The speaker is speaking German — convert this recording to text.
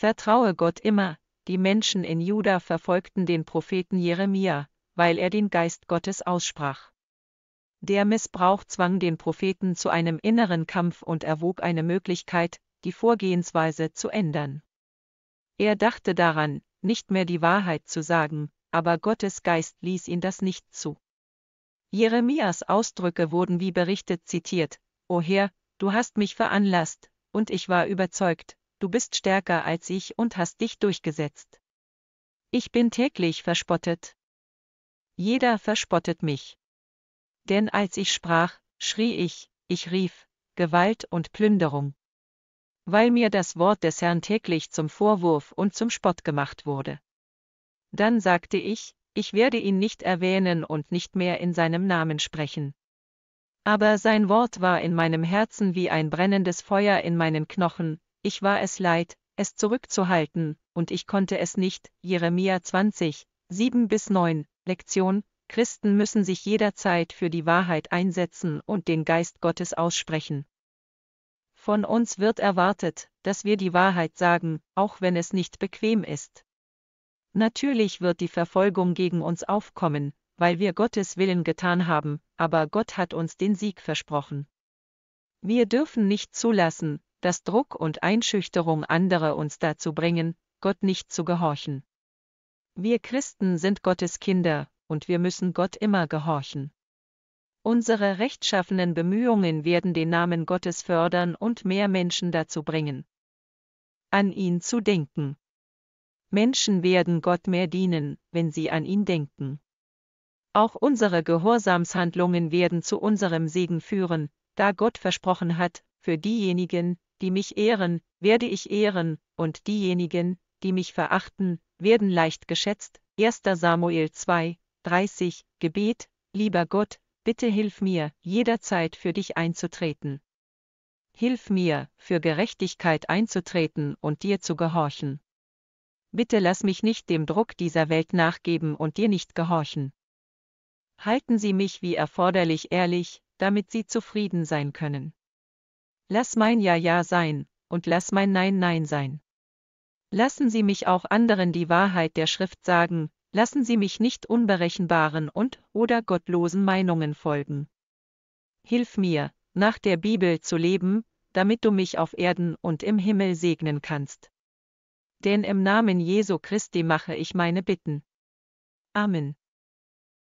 Vertraue Gott immer, die Menschen in Juda verfolgten den Propheten Jeremia, weil er den Geist Gottes aussprach. Der Missbrauch zwang den Propheten zu einem inneren Kampf und erwog eine Möglichkeit, die Vorgehensweise zu ändern. Er dachte daran, nicht mehr die Wahrheit zu sagen, aber Gottes Geist ließ ihn das nicht zu. Jeremias Ausdrücke wurden wie berichtet zitiert, O Herr, du hast mich veranlasst, und ich war überzeugt, du bist stärker als ich und hast dich durchgesetzt. Ich bin täglich verspottet. Jeder verspottet mich. Denn als ich sprach, schrie ich, ich rief, Gewalt und Plünderung. Weil mir das Wort des Herrn täglich zum Vorwurf und zum Spott gemacht wurde. Dann sagte ich, ich werde ihn nicht erwähnen und nicht mehr in seinem Namen sprechen. Aber sein Wort war in meinem Herzen wie ein brennendes Feuer in meinen Knochen, ich war es leid, es zurückzuhalten, und ich konnte es nicht. Jeremia 20, 7 bis 9, Lektion, Christen müssen sich jederzeit für die Wahrheit einsetzen und den Geist Gottes aussprechen. Von uns wird erwartet, dass wir die Wahrheit sagen, auch wenn es nicht bequem ist. Natürlich wird die Verfolgung gegen uns aufkommen, weil wir Gottes Willen getan haben, aber Gott hat uns den Sieg versprochen. Wir dürfen nicht zulassen, dass Druck und Einschüchterung anderer uns dazu bringen, Gott nicht zu gehorchen. Wir Christen sind Gottes Kinder, und wir müssen Gott immer gehorchen. Unsere rechtschaffenen Bemühungen werden den Namen Gottes fördern und mehr Menschen dazu bringen, an ihn zu denken. Menschen werden Gott mehr dienen, wenn sie an ihn denken. Auch unsere Gehorsamshandlungen werden zu unserem Segen führen, da Gott versprochen hat, für diejenigen, die mich ehren, werde ich ehren, und diejenigen, die mich verachten, werden leicht geschätzt. 1. Samuel 2, 30, Gebet, lieber Gott, bitte hilf mir, jederzeit für dich einzutreten. Hilf mir, für Gerechtigkeit einzutreten und dir zu gehorchen. Bitte lass mich nicht dem Druck dieser Welt nachgeben und dir nicht gehorchen. Halten Sie mich wie erforderlich ehrlich, damit Sie zufrieden sein können. Lass mein Ja Ja sein, und lass mein Nein Nein sein. Lassen Sie mich auch anderen die Wahrheit der Schrift sagen, lassen Sie mich nicht unberechenbaren und oder gottlosen Meinungen folgen. Hilf mir, nach der Bibel zu leben, damit du mich auf Erden und im Himmel segnen kannst. Denn im Namen Jesu Christi mache ich meine Bitten. Amen.